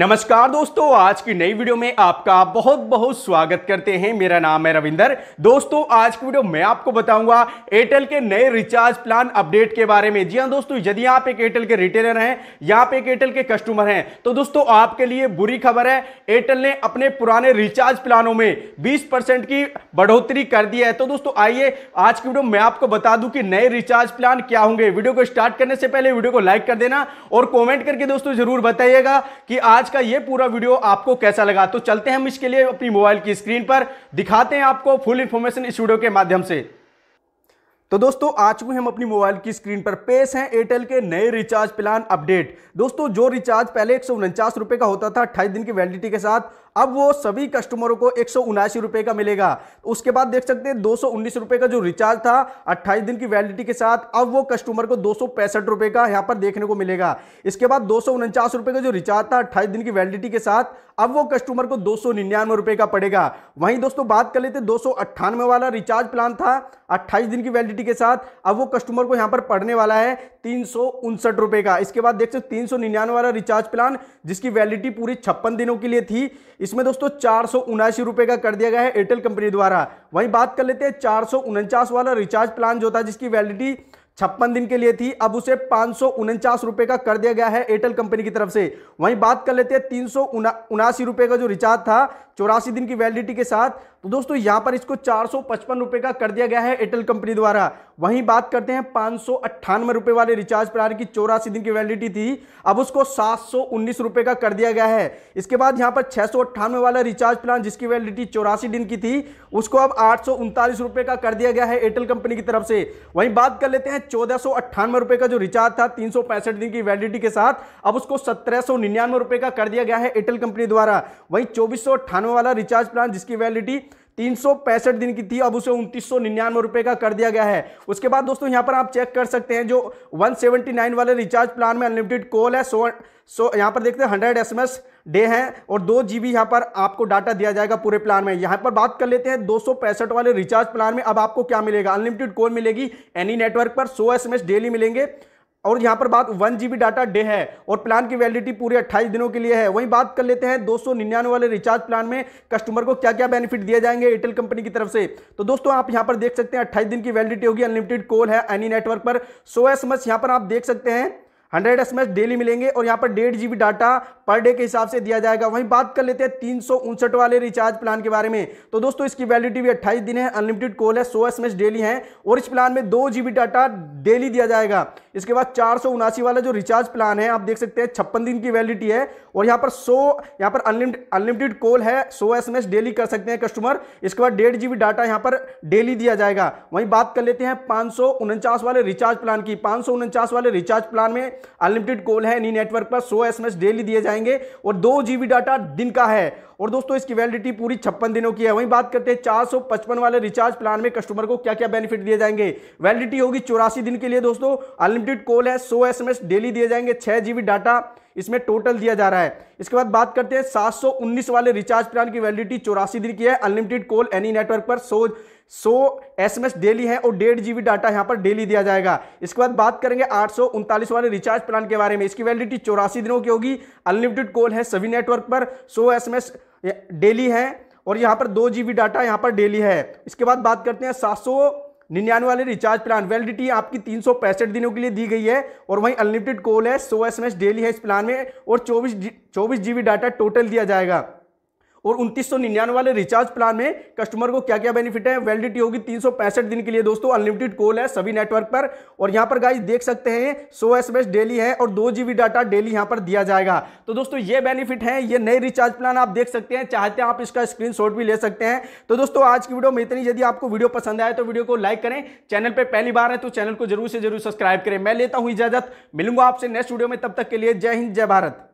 नमस्कार दोस्तों आज की नई वीडियो में आपका बहुत बहुत स्वागत करते हैं मेरा नाम है रविंदर दोस्तों आज की वीडियो मैं आपको बताऊंगा एयरटेल के नए रिचार्ज प्लान अपडेट के बारे में जी हाँ दोस्तों यदि आप एक एयरटेल के रिटेलर हैं या आप एक एयरटेल के कस्टमर हैं तो दोस्तों आपके लिए बुरी खबर है एयरटेल ने अपने पुराने रिचार्ज प्लानों में बीस की बढ़ोतरी कर दी है तो दोस्तों आइए आज की वीडियो मैं आपको बता दूँ कि नए रिचार्ज प्लान क्या होंगे वीडियो को स्टार्ट करने से पहले वीडियो को लाइक कर देना और कॉमेंट करके दोस्तों जरूर बताइएगा कि आज का ये पूरा वीडियो आपको कैसा लगा तो चलते हैं हम इसके लिए अपनी मोबाइल की स्क्रीन पर दिखाते हैं आपको फुल इन्फॉर्मेशन इस वीडियो के माध्यम से तो दोस्तों आज को हम अपनी मोबाइल की स्क्रीन पर पेश हैं एयरटेल के नए रिचार्ज प्लान अपडेट दोस्तों जो रिचार्ज पहले एक का होता था अट्ठाईस दिन की वैलिडिटी के साथ अब वो सभी कस्टमरों को एक रुपए का मिलेगा उसके बाद देख सकते हैं दो रुपए का जो रिचार्ज था 28 दिन की वैलिडिटी के साथ अब वो कस्टमर को दो रुपए का यहां पर देखने को मिलेगा इसके बाद दो रुपए का जो रिचार्ज था अट्ठाईस दिन की वैलिडिटी के साथ अब वो कस्टमर को दो रुपए का पड़ेगा वहीं दोस्तों बात कर लेते दो वाला रिचार्ज प्लान था 28 दिन की वैलिडिटी के साथ अब वो कस्टमर को यहां पर पड़ने वाला है तीन रुपए का इसके बाद देख सकते तीन वाला रिचार्ज प्लान जिसकी वैलिडिटी पूरी छप्पन दिनों के लिए थी इसमें दोस्तों चार सौ रुपए का कर दिया गया है एयरटेल कंपनी द्वारा वहीं बात कर लेते हैं चार वाला रिचार्ज प्लान जो था जिसकी वैलिडिटी छप्पन दिन के लिए थी अब उसे उनचास रुपए का कर दिया गया है एयरटेल कंपनी की तरफ से वहीं बात कर लेते हैं तीन सौ रुपए का जो रिचार्ज था चौरासी दिन की वैलिडिटी के साथ तो दोस्तों यहां पर इसको चार रुपए का कर दिया गया है एयरटेल कंपनी द्वारा वहीं बात करते हैं पांच रुपए वाले रिचार्ज प्लान की चौरासी दिन की वैलिडिटी थी अब उसको सात रुपए का कर दिया गया है इसके बाद यहां पर छह वाला रिचार्ज प्लान जिसकी वैलिडिटी चौरासी दिन की थी उसको अब आठ रुपए का कर दिया गया है एयरटेल कंपनी की तरफ से वहीं बात कर लेते हैं चौदह रुपए का जो रिचार्ज था तीन दिन की वैलिडिटी के साथ अब उसको सत्रह रुपए का कर दिया गया है एयरटेल कंपनी द्वारा वहीं चौबीस वाला रिचार्ज प्लान जिसकी वैलिडिटी तीन दिन की थी अब उसे उनतीस रुपए का कर दिया गया है उसके बाद दोस्तों यहाँ पर आप चेक कर सकते हैं जो 179 वाले रिचार्ज प्लान में अनलिमिटेड कॉल है सो सो यहाँ पर देखते हैं हंड्रेड एस डे हैं और दो जी यहाँ पर आपको डाटा दिया जाएगा पूरे प्लान में यहाँ पर बात कर लेते हैं दो वाले रिचार्ज प्लान में अब आपको क्या मिलेगा अनलिमिटेड कॉल मिलेगी एनी नेटवर्क पर सौ एस डेली मिलेंगे और यहाँ पर बात वन जी डाटा डे है और प्लान की वैलिडिटी पूरे अट्ठाईस दिनों के लिए है वहीं बात कर लेते हैं दो वाले रिचार्ज प्लान में कस्टमर को क्या क्या बेनिफिट दिए जाएंगे एयरटेल कंपनी की तरफ से तो दोस्तों आप यहाँ पर देख सकते हैं अट्ठाईस दिन की वैलिडिटी होगी अनलिमिटेड कॉल है एनी नेटवर्क पर सो एस मच यहाँ पर आप देख सकते हैं हंड्रेड एस डेली मिलेंगे और यहाँ पर डेढ़ जी डाटा पर डे के हिसाब से दिया जाएगा वहीं बात कर लेते हैं तीन वाले रिचार्ज प्लान के बारे में तो दोस्तों इसकी वैलिडिटी भी अट्ठाईस दिन है अनलिमिटेड कॉल है सौ एस डेली है और इस प्लान में दो जी डाटा डेली दिया जाएगा इसके बाद चार वाला जो रिचार्ज प्लान है आप देख सकते हैं छप्पन दिन की वैलिडिटी है और यहाँ पर सौ यहाँ पर अनलिमिटेड कॉल है सौ एस डेली कर सकते हैं कस्टमर इसके बाद डेढ़ जी डाटा यहाँ पर डेली दिया जाएगा वहीं बात कर लेते हैं पाँच वाले रिचार्ज प्लान की पाँच वाले रिचार्ज प्लान में अनलिमिटेड कॉल है नी नेटवर्क पर सौ एस डेली दिए जाएंगे और दो जीबी डाटा दिन का है और दोस्तों इसकी वैलिडिटी पूरी छप्पन दिनों की है वहीं बात करते हैं चार वाले रिचार्ज प्लान में कस्टमर को क्या क्या बेनिफिट दिए जाएंगे वैलिडिटी होगी चौरासी दिन के लिए दोस्तों अनलिमिटेड कॉल है सो एस डेली दिए जाएंगे छह जीबी डाटा इसमें टोटल दिया जा रहा है इसके बाद बात करते हैं 719 वाले रिचार्ज प्लान की वैलिडिटी चौरासी दिन की है अनलिमिटेड कॉल एनी नेटवर्क पर सो सो एस डेली है और डेढ़ जीबी डाटा यहाँ पर डेली दिया जाएगा इसके बाद बात करेंगे आठ वाले रिचार्ज प्लान के बारे में इसकी वैलिडिटी चौरासी दिनों की होगी अनलिमिटेड कॉल है सभी नेटवर्क पर सो एम एस डेली है और यहाँ पर दो जी डाटा यहाँ पर डेली है इसके बाद बात करते हैं सात सौ निन्यानवे वाले रिचार्ज प्लान वैलिडिटी आपकी तीन सौ पैंसठ दिनों के लिए दी गई है और वहीं अनलिमिटेड कॉल है सौ एस डेली है इस प्लान में और चौबीस चौबीस जी डाटा टोटल दिया जाएगा और उनतीस वाले रिचार्ज प्लान में कस्टमर को क्या क्या बेनिफिट है वैलिडिटी होगी तीन दिन के लिए दोस्तों अनलिमिटेड कॉल है सभी नेटवर्क पर और यहाँ पर गाइज देख सकते हैं सो एस डेली है और दो जीबी डाटा डेली यहाँ पर दिया जाएगा तो दोस्तों ये बेनिफिट है ये नए रिचार्ज प्लान आप देख सकते हैं चाहते हैं आप इसका स्क्रीन भी ले सकते हैं तो दोस्तों आज की वीडियो में इतनी यदि आपको वीडियो पसंद आए तो वीडियो को लाइक करें चैनल पर पहली बार है तो चैनल को जरूर से जरूर सब्सक्राइब करें मैं लेता हूं इजाजत मिलूंगा आपसे नेक्स्ट वीडियो में तब तक के लिए जय हिंद जय भारत